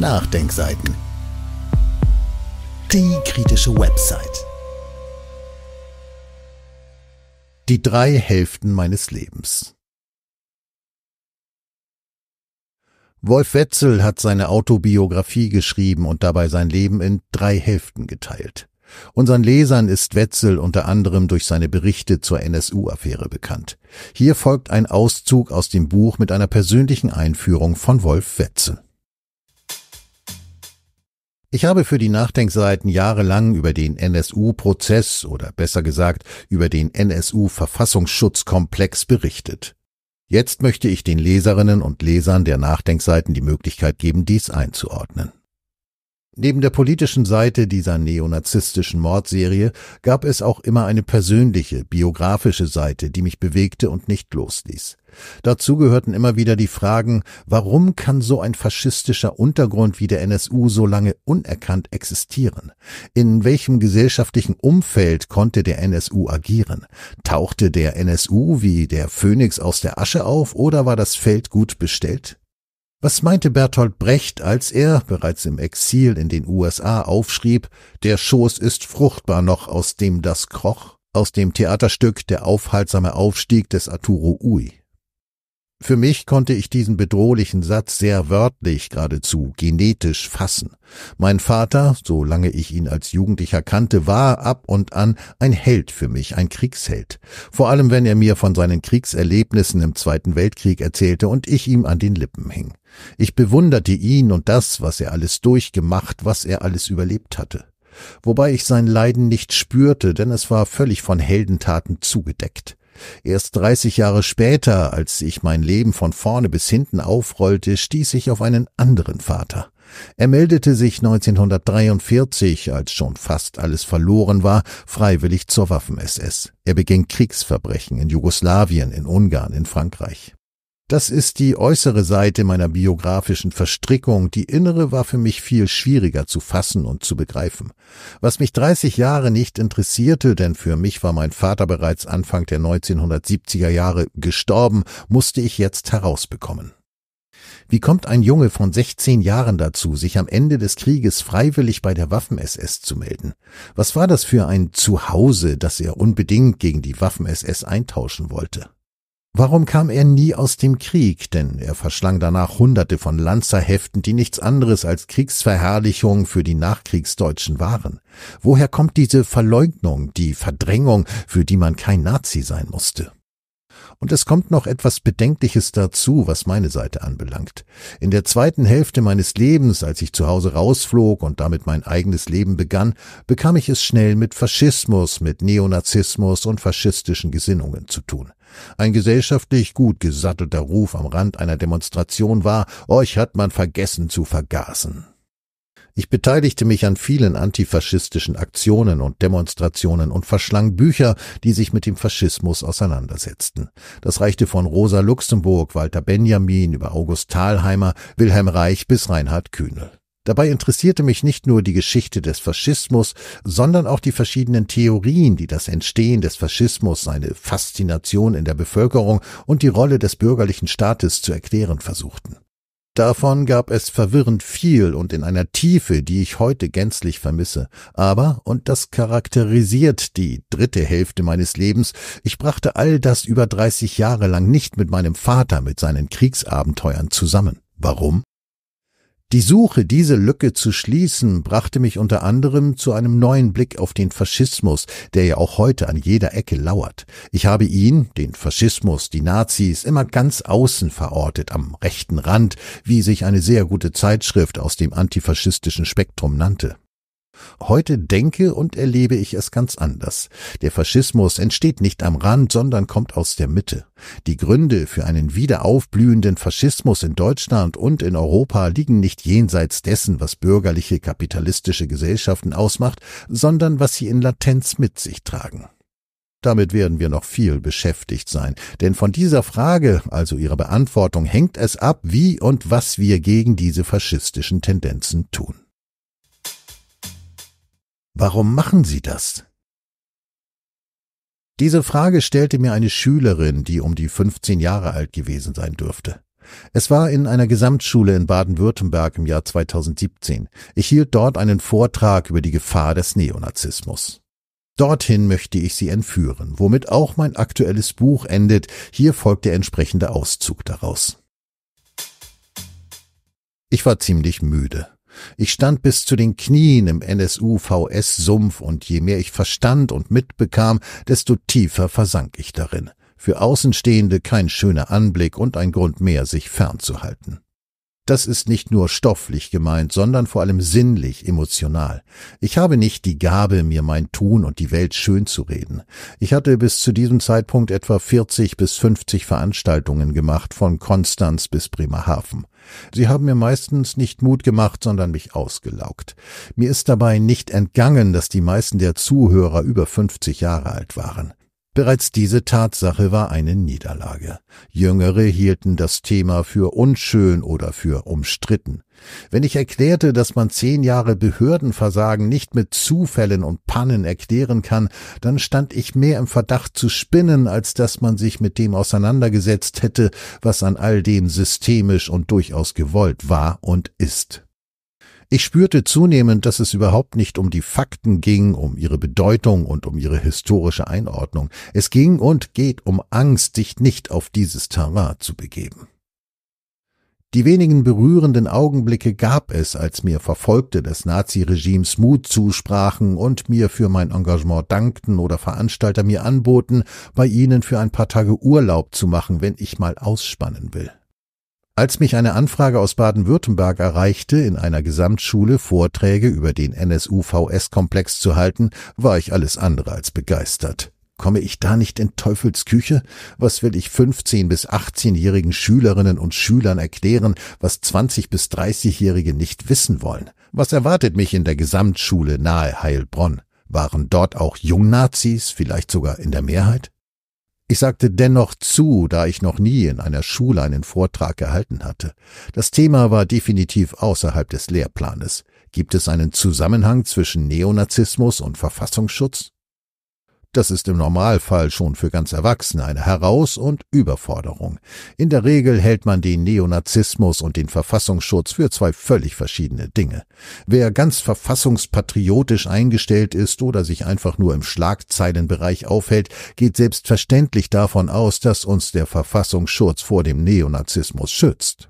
Nachdenkseiten. Die kritische Website. Die drei Hälften meines Lebens. Wolf Wetzel hat seine Autobiografie geschrieben und dabei sein Leben in drei Hälften geteilt. Unseren Lesern ist Wetzel unter anderem durch seine Berichte zur NSU-Affäre bekannt. Hier folgt ein Auszug aus dem Buch mit einer persönlichen Einführung von Wolf Wetzel. Ich habe für die Nachdenkseiten jahrelang über den NSU-Prozess oder besser gesagt über den NSU-Verfassungsschutzkomplex berichtet. Jetzt möchte ich den Leserinnen und Lesern der Nachdenkseiten die Möglichkeit geben, dies einzuordnen. Neben der politischen Seite dieser neonazistischen Mordserie gab es auch immer eine persönliche, biografische Seite, die mich bewegte und nicht losließ. Dazu gehörten immer wieder die Fragen, warum kann so ein faschistischer Untergrund wie der NSU so lange unerkannt existieren? In welchem gesellschaftlichen Umfeld konnte der NSU agieren? Tauchte der NSU wie der Phönix aus der Asche auf oder war das Feld gut bestellt? Was meinte Bertolt Brecht, als er, bereits im Exil in den USA, aufschrieb, der Schoß ist fruchtbar noch, aus dem das kroch? Aus dem Theaterstück Der aufhaltsame Aufstieg des Arturo Ui. Für mich konnte ich diesen bedrohlichen Satz sehr wörtlich, geradezu genetisch fassen. Mein Vater, solange ich ihn als Jugendlicher kannte, war ab und an ein Held für mich, ein Kriegsheld. Vor allem, wenn er mir von seinen Kriegserlebnissen im Zweiten Weltkrieg erzählte und ich ihm an den Lippen hing. Ich bewunderte ihn und das, was er alles durchgemacht, was er alles überlebt hatte. Wobei ich sein Leiden nicht spürte, denn es war völlig von Heldentaten zugedeckt. Erst 30 Jahre später, als ich mein Leben von vorne bis hinten aufrollte, stieß ich auf einen anderen Vater. Er meldete sich 1943, als schon fast alles verloren war, freiwillig zur Waffen-SS. Er beging Kriegsverbrechen in Jugoslawien, in Ungarn, in Frankreich. Das ist die äußere Seite meiner biografischen Verstrickung, die innere war für mich viel schwieriger zu fassen und zu begreifen. Was mich 30 Jahre nicht interessierte, denn für mich war mein Vater bereits Anfang der 1970er Jahre gestorben, musste ich jetzt herausbekommen. Wie kommt ein Junge von 16 Jahren dazu, sich am Ende des Krieges freiwillig bei der Waffen-SS zu melden? Was war das für ein Zuhause, das er unbedingt gegen die Waffen-SS eintauschen wollte? Warum kam er nie aus dem Krieg? Denn er verschlang danach hunderte von Lanzerheften, die nichts anderes als Kriegsverherrlichung für die Nachkriegsdeutschen waren. Woher kommt diese Verleugnung, die Verdrängung, für die man kein Nazi sein musste? Und es kommt noch etwas Bedenkliches dazu, was meine Seite anbelangt. In der zweiten Hälfte meines Lebens, als ich zu Hause rausflog und damit mein eigenes Leben begann, bekam ich es schnell mit Faschismus, mit Neonazismus und faschistischen Gesinnungen zu tun. Ein gesellschaftlich gut gesattelter Ruf am Rand einer Demonstration war, euch hat man vergessen zu vergasen. Ich beteiligte mich an vielen antifaschistischen Aktionen und Demonstrationen und verschlang Bücher, die sich mit dem Faschismus auseinandersetzten. Das reichte von Rosa Luxemburg, Walter Benjamin über August Thalheimer, Wilhelm Reich bis Reinhard Kühnel. Dabei interessierte mich nicht nur die Geschichte des Faschismus, sondern auch die verschiedenen Theorien, die das Entstehen des Faschismus, seine Faszination in der Bevölkerung und die Rolle des bürgerlichen Staates zu erklären versuchten. Davon gab es verwirrend viel und in einer Tiefe, die ich heute gänzlich vermisse. Aber, und das charakterisiert die dritte Hälfte meines Lebens, ich brachte all das über 30 Jahre lang nicht mit meinem Vater mit seinen Kriegsabenteuern zusammen. Warum? Die Suche, diese Lücke zu schließen, brachte mich unter anderem zu einem neuen Blick auf den Faschismus, der ja auch heute an jeder Ecke lauert. Ich habe ihn, den Faschismus, die Nazis, immer ganz außen verortet, am rechten Rand, wie sich eine sehr gute Zeitschrift aus dem antifaschistischen Spektrum nannte. Heute denke und erlebe ich es ganz anders. Der Faschismus entsteht nicht am Rand, sondern kommt aus der Mitte. Die Gründe für einen wieder aufblühenden Faschismus in Deutschland und in Europa liegen nicht jenseits dessen, was bürgerliche kapitalistische Gesellschaften ausmacht, sondern was sie in Latenz mit sich tragen. Damit werden wir noch viel beschäftigt sein, denn von dieser Frage, also ihrer Beantwortung, hängt es ab, wie und was wir gegen diese faschistischen Tendenzen tun. Warum machen Sie das? Diese Frage stellte mir eine Schülerin, die um die 15 Jahre alt gewesen sein dürfte. Es war in einer Gesamtschule in Baden-Württemberg im Jahr 2017. Ich hielt dort einen Vortrag über die Gefahr des Neonazismus. Dorthin möchte ich Sie entführen, womit auch mein aktuelles Buch endet. Hier folgt der entsprechende Auszug daraus. Ich war ziemlich müde. Ich stand bis zu den Knien im NSU-VS-Sumpf und je mehr ich verstand und mitbekam, desto tiefer versank ich darin. Für Außenstehende kein schöner Anblick und ein Grund mehr, sich fernzuhalten. Das ist nicht nur stofflich gemeint, sondern vor allem sinnlich, emotional. Ich habe nicht die Gabe, mir mein Tun und die Welt schön zu reden. Ich hatte bis zu diesem Zeitpunkt etwa 40 bis 50 Veranstaltungen gemacht, von Konstanz bis Bremerhaven. Sie haben mir meistens nicht Mut gemacht, sondern mich ausgelaugt. Mir ist dabei nicht entgangen, dass die meisten der Zuhörer über 50 Jahre alt waren. Bereits diese Tatsache war eine Niederlage. Jüngere hielten das Thema für unschön oder für umstritten. Wenn ich erklärte, dass man zehn Jahre Behördenversagen nicht mit Zufällen und Pannen erklären kann, dann stand ich mehr im Verdacht zu spinnen, als dass man sich mit dem auseinandergesetzt hätte, was an all dem systemisch und durchaus gewollt war und ist. Ich spürte zunehmend, dass es überhaupt nicht um die Fakten ging, um ihre Bedeutung und um ihre historische Einordnung. Es ging und geht um Angst, sich nicht auf dieses Terrain zu begeben. Die wenigen berührenden Augenblicke gab es, als mir Verfolgte des Naziregimes Mut zusprachen und mir für mein Engagement dankten oder Veranstalter mir anboten, bei ihnen für ein paar Tage Urlaub zu machen, wenn ich mal ausspannen will. Als mich eine Anfrage aus Baden-Württemberg erreichte, in einer Gesamtschule Vorträge über den NSU-VS-Komplex zu halten, war ich alles andere als begeistert. Komme ich da nicht in Teufelsküche? Was will ich 15- bis 18-jährigen Schülerinnen und Schülern erklären, was 20- bis 30-Jährige nicht wissen wollen? Was erwartet mich in der Gesamtschule nahe Heilbronn? Waren dort auch Jungnazis, vielleicht sogar in der Mehrheit? Ich sagte dennoch zu, da ich noch nie in einer Schule einen Vortrag gehalten hatte. Das Thema war definitiv außerhalb des Lehrplanes. Gibt es einen Zusammenhang zwischen Neonazismus und Verfassungsschutz? Das ist im Normalfall schon für ganz Erwachsene eine Heraus- und Überforderung. In der Regel hält man den Neonazismus und den Verfassungsschutz für zwei völlig verschiedene Dinge. Wer ganz verfassungspatriotisch eingestellt ist oder sich einfach nur im Schlagzeilenbereich aufhält, geht selbstverständlich davon aus, dass uns der Verfassungsschutz vor dem Neonazismus schützt.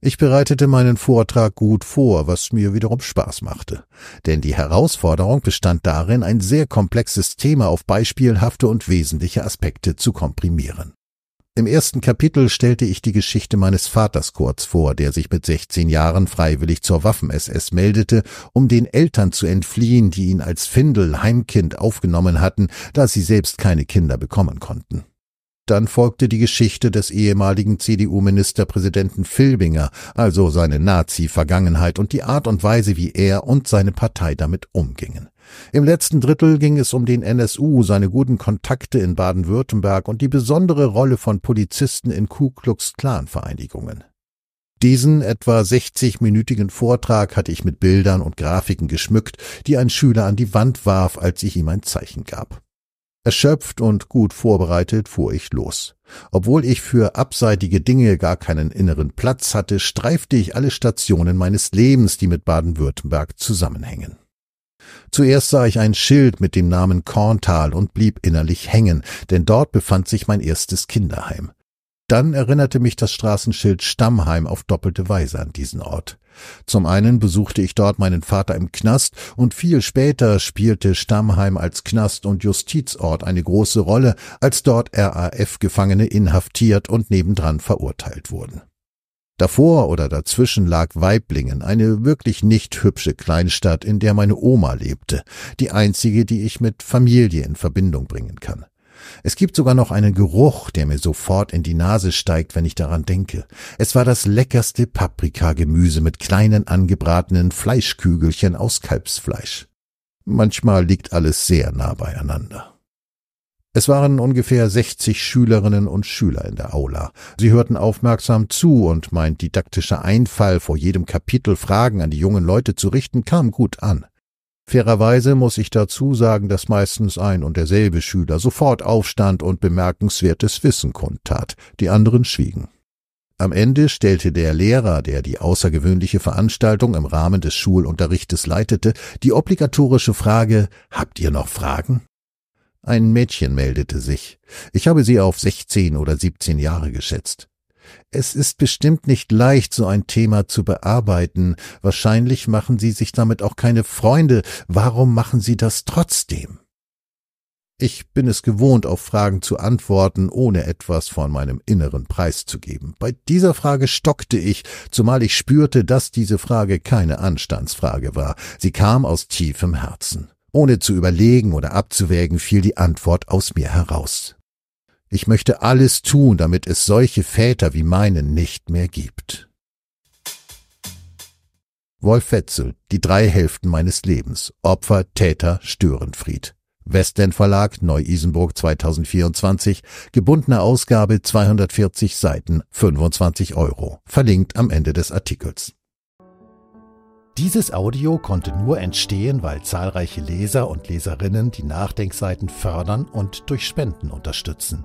Ich bereitete meinen Vortrag gut vor, was mir wiederum Spaß machte. Denn die Herausforderung bestand darin, ein sehr komplexes Thema auf beispielhafte und wesentliche Aspekte zu komprimieren. Im ersten Kapitel stellte ich die Geschichte meines Vaters kurz vor, der sich mit 16 Jahren freiwillig zur Waffen-SS meldete, um den Eltern zu entfliehen, die ihn als Findel Heimkind aufgenommen hatten, da sie selbst keine Kinder bekommen konnten. Dann folgte die Geschichte des ehemaligen CDU-Ministerpräsidenten Filbinger, also seine Nazi-Vergangenheit und die Art und Weise, wie er und seine Partei damit umgingen. Im letzten Drittel ging es um den NSU, seine guten Kontakte in Baden-Württemberg und die besondere Rolle von Polizisten in Ku Klux Klan-Vereinigungen. Diesen etwa 60-minütigen Vortrag hatte ich mit Bildern und Grafiken geschmückt, die ein Schüler an die Wand warf, als ich ihm ein Zeichen gab. Erschöpft und gut vorbereitet fuhr ich los. Obwohl ich für abseitige Dinge gar keinen inneren Platz hatte, streifte ich alle Stationen meines Lebens, die mit Baden-Württemberg zusammenhängen. Zuerst sah ich ein Schild mit dem Namen Korntal und blieb innerlich hängen, denn dort befand sich mein erstes Kinderheim. Dann erinnerte mich das Straßenschild Stammheim auf doppelte Weise an diesen Ort. Zum einen besuchte ich dort meinen Vater im Knast und viel später spielte Stammheim als Knast und Justizort eine große Rolle, als dort RAF-Gefangene inhaftiert und nebendran verurteilt wurden. Davor oder dazwischen lag Weiblingen, eine wirklich nicht hübsche Kleinstadt, in der meine Oma lebte, die einzige, die ich mit Familie in Verbindung bringen kann. Es gibt sogar noch einen Geruch, der mir sofort in die Nase steigt, wenn ich daran denke. Es war das leckerste Paprikagemüse mit kleinen angebratenen Fleischkügelchen aus Kalbsfleisch. Manchmal liegt alles sehr nah beieinander. Es waren ungefähr 60 Schülerinnen und Schüler in der Aula. Sie hörten aufmerksam zu und mein didaktischer Einfall, vor jedem Kapitel Fragen an die jungen Leute zu richten, kam gut an. Fairerweise muss ich dazu sagen, dass meistens ein und derselbe Schüler sofort aufstand und bemerkenswertes Wissen kundtat, die anderen schwiegen. Am Ende stellte der Lehrer, der die außergewöhnliche Veranstaltung im Rahmen des Schulunterrichtes leitete, die obligatorische Frage Habt ihr noch Fragen? Ein Mädchen meldete sich. Ich habe sie auf 16 oder 17 Jahre geschätzt. Es ist bestimmt nicht leicht, so ein Thema zu bearbeiten. Wahrscheinlich machen Sie sich damit auch keine Freunde. Warum machen Sie das trotzdem? Ich bin es gewohnt, auf Fragen zu antworten, ohne etwas von meinem Inneren preiszugeben. Bei dieser Frage stockte ich, zumal ich spürte, dass diese Frage keine Anstandsfrage war. Sie kam aus tiefem Herzen. Ohne zu überlegen oder abzuwägen, fiel die Antwort aus mir heraus. Ich möchte alles tun, damit es solche Väter wie meinen nicht mehr gibt. Wolf Wetzel, Die drei Hälften meines Lebens, Opfer, Täter, Störenfried. Westend Verlag, Neu-Isenburg 2024, gebundene Ausgabe 240 Seiten, 25 Euro. Verlinkt am Ende des Artikels. Dieses Audio konnte nur entstehen, weil zahlreiche Leser und Leserinnen die Nachdenkseiten fördern und durch Spenden unterstützen.